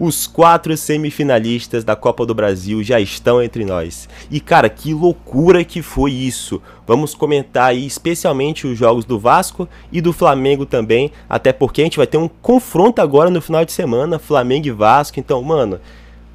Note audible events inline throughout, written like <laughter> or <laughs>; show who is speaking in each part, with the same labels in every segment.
Speaker 1: Os quatro semifinalistas da Copa do Brasil já estão entre nós. E cara, que loucura que foi isso! Vamos comentar aí especialmente os jogos do Vasco e do Flamengo também, até porque a gente vai ter um confronto agora no final de semana, Flamengo e Vasco. Então, mano,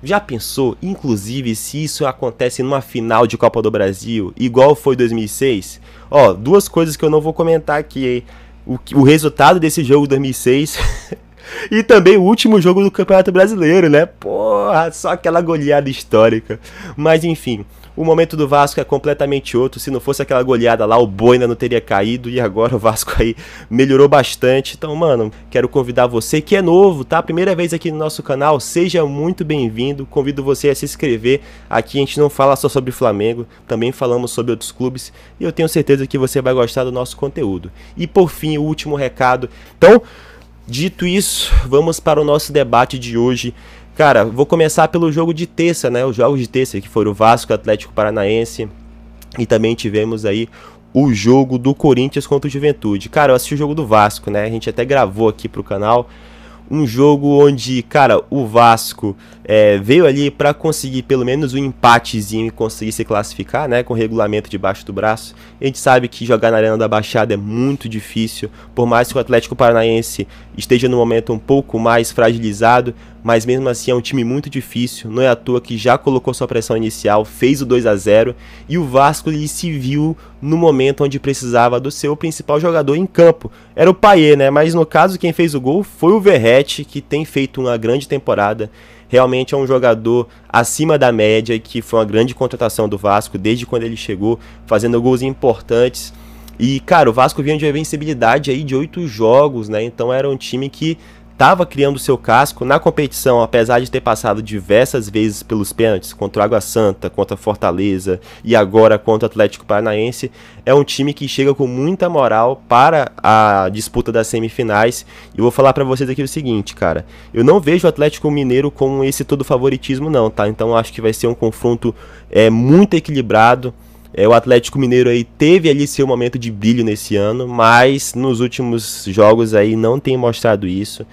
Speaker 1: já pensou, inclusive, se isso acontece numa final de Copa do Brasil, igual foi 2006? Ó, duas coisas que eu não vou comentar aqui, hein? O, o resultado desse jogo 2006 <laughs> E também o último jogo do Campeonato Brasileiro, né? Porra, só aquela goleada histórica. Mas enfim, o momento do Vasco é completamente outro. Se não fosse aquela goleada lá, o boi ainda não teria caído. E agora o Vasco aí melhorou bastante. Então, mano, quero convidar você que é novo, tá? Primeira vez aqui no nosso canal, seja muito bem-vindo. Convido você a se inscrever. Aqui a gente não fala só sobre Flamengo, também falamos sobre outros clubes. E eu tenho certeza que você vai gostar do nosso conteúdo. E por fim, o último recado. Então. Dito isso, vamos para o nosso debate de hoje. Cara, vou começar pelo jogo de terça, né? Os jogos de terça que foram o Vasco, Atlético Paranaense e também tivemos aí o jogo do Corinthians contra o Juventude. Cara, eu assisti o jogo do Vasco, né? A gente até gravou aqui pro canal. Um jogo onde, cara, o Vasco é, veio ali para conseguir pelo menos um empatezinho e conseguir se classificar, né, com regulamento debaixo do braço. A gente sabe que jogar na Arena da Baixada é muito difícil, por mais que o Atlético Paranaense esteja no momento um pouco mais fragilizado, mas mesmo assim é um time muito difícil, não é à toa que já colocou sua pressão inicial, fez o 2 a 0 e o Vasco ele se viu no momento onde precisava do seu principal jogador em campo. Era o Paier, né? Mas no caso quem fez o gol foi o Verrete, que tem feito uma grande temporada realmente é um jogador acima da média, que foi uma grande contratação do Vasco desde quando ele chegou, fazendo gols importantes. E, cara, o Vasco vinha de uma invencibilidade aí de oito jogos, né? Então era um time que estava criando seu casco na competição, apesar de ter passado diversas vezes pelos pênaltis contra o Água Santa, contra Fortaleza e agora contra o Atlético Paranaense, é um time que chega com muita moral para a disputa das semifinais. E vou falar para vocês aqui o seguinte, cara, eu não vejo o Atlético Mineiro com esse todo favoritismo não, tá? Então acho que vai ser um confronto é muito equilibrado. É, o Atlético Mineiro aí teve ali seu momento de brilho nesse ano, mas nos últimos jogos aí não tem mostrado isso.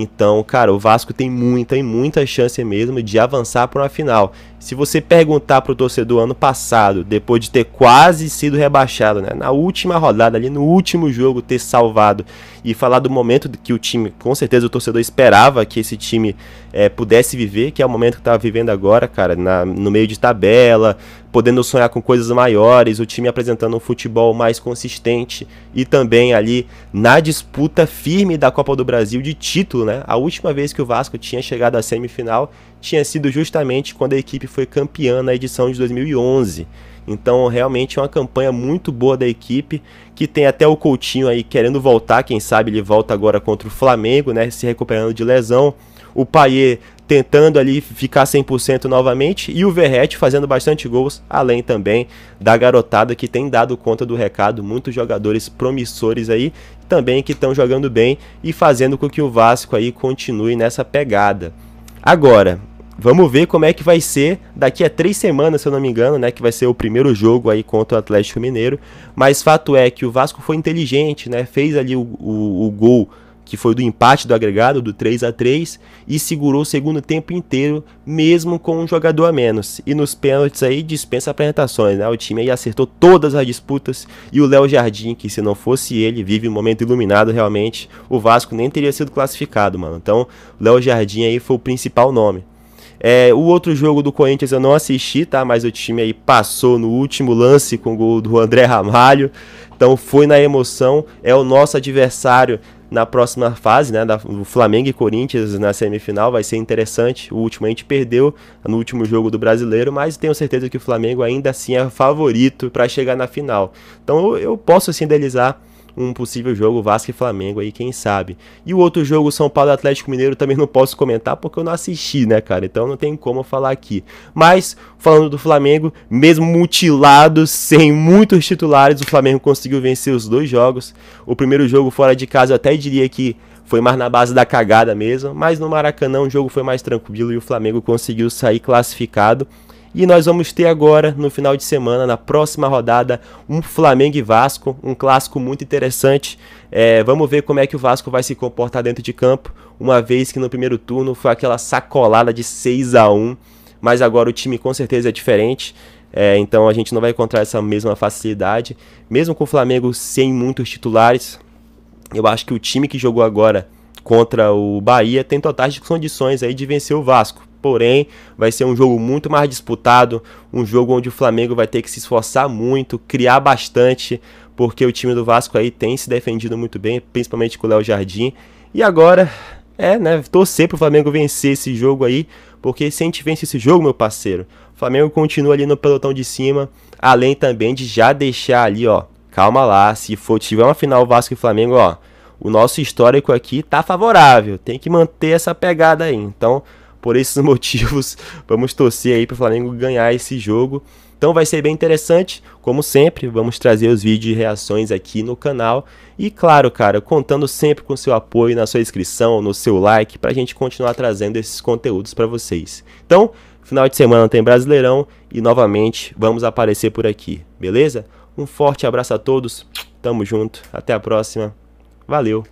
Speaker 1: Então, cara, o Vasco tem muita e muita chance mesmo de avançar para uma final. Se você perguntar para o torcedor ano passado, depois de ter quase sido rebaixado, né, na última rodada ali, no último jogo ter salvado e falar do momento que o time, com certeza o torcedor esperava que esse time é, pudesse viver, que é o momento que está vivendo agora, cara, na, no meio de tabela, podendo sonhar com coisas maiores, o time apresentando um futebol mais consistente e também ali na disputa firme da Copa do Brasil de título, né? A última vez que o Vasco tinha chegado à semifinal tinha sido justamente quando a equipe foi campeã na edição de 2011. Então, realmente é uma campanha muito boa da equipe, que tem até o Coutinho aí querendo voltar, quem sabe ele volta agora contra o Flamengo, né, se recuperando de lesão. O Payet tentando ali ficar 100% novamente e o Verrete fazendo bastante gols, além também da garotada que tem dado conta do recado, muitos jogadores promissores aí também que estão jogando bem e fazendo com que o Vasco aí continue nessa pegada. Agora, Vamos ver como é que vai ser daqui a três semanas, se eu não me engano, né? Que vai ser o primeiro jogo aí contra o Atlético Mineiro. Mas fato é que o Vasco foi inteligente, né? Fez ali o, o, o gol que foi do empate do agregado do 3 a 3 e segurou o segundo tempo inteiro, mesmo com um jogador a menos. E nos pênaltis aí dispensa apresentações, né? O time aí acertou todas as disputas e o Léo Jardim, que se não fosse ele, vive um momento iluminado realmente, o Vasco nem teria sido classificado, mano. Então, o Léo Jardim aí foi o principal nome. É, o outro jogo do Corinthians eu não assisti, tá? Mas o time aí passou no último lance com o gol do André Ramalho. Então foi na emoção. É o nosso adversário na próxima fase, né, do Flamengo e Corinthians na semifinal, vai ser interessante. O último a gente perdeu no último jogo do Brasileiro, mas tenho certeza que o Flamengo ainda assim é favorito para chegar na final. Então eu, eu posso assim delizar um possível jogo Vasco e Flamengo aí, quem sabe. E o outro jogo, São Paulo e Atlético Mineiro, <laughs> também não posso comentar porque eu não assisti, né, cara? Então não tem como falar aqui. Mas, falando do Flamengo, mesmo mutilado, sem muitos titulares, o Flamengo conseguiu vencer os dois jogos. O primeiro jogo fora de casa, eu até diria que foi mais na base da cagada mesmo, mas no Maracanã o jogo foi mais tranquilo e o Flamengo conseguiu sair classificado. E nós vamos ter agora, no final de semana, na próxima rodada, um Flamengo e Vasco, um clássico muito interessante. É, vamos ver como é que o Vasco vai se comportar dentro de campo, uma vez que no primeiro turno foi aquela sacolada de 6 a 1 mas agora o time com certeza é diferente. É, então a gente não vai encontrar essa mesma facilidade. Mesmo com o Flamengo sem muitos titulares, eu acho que o time que jogou agora contra o Bahia tem totais condições aí de vencer o Vasco. Porém, vai ser um jogo muito mais disputado, um jogo onde o Flamengo vai ter que se esforçar muito, criar bastante, porque o time do Vasco aí tem se defendido muito bem, principalmente com o Léo Jardim. E agora é, né, torcer pro Flamengo vencer esse jogo aí, porque se a gente vence esse jogo, meu parceiro, o Flamengo continua ali no pelotão de cima, além também de já deixar ali, ó, calma lá, se for tiver uma final Vasco e Flamengo, ó, o nosso histórico aqui tá favorável, tem que manter essa pegada aí. Então, por esses <laughs> motivos, vamos torcer aí para o Flamengo ganhar esse jogo. Então vai ser bem interessante, como sempre, vamos trazer os vídeos e reações aqui no canal. E claro, cara, contando sempre com seu apoio na sua inscrição, no seu like, para a gente continuar trazendo esses conteúdos para vocês. Então, final de semana tem Brasileirão e novamente vamos aparecer por aqui, beleza? Um forte abraço a todos, tamo junto, até a próxima, valeu!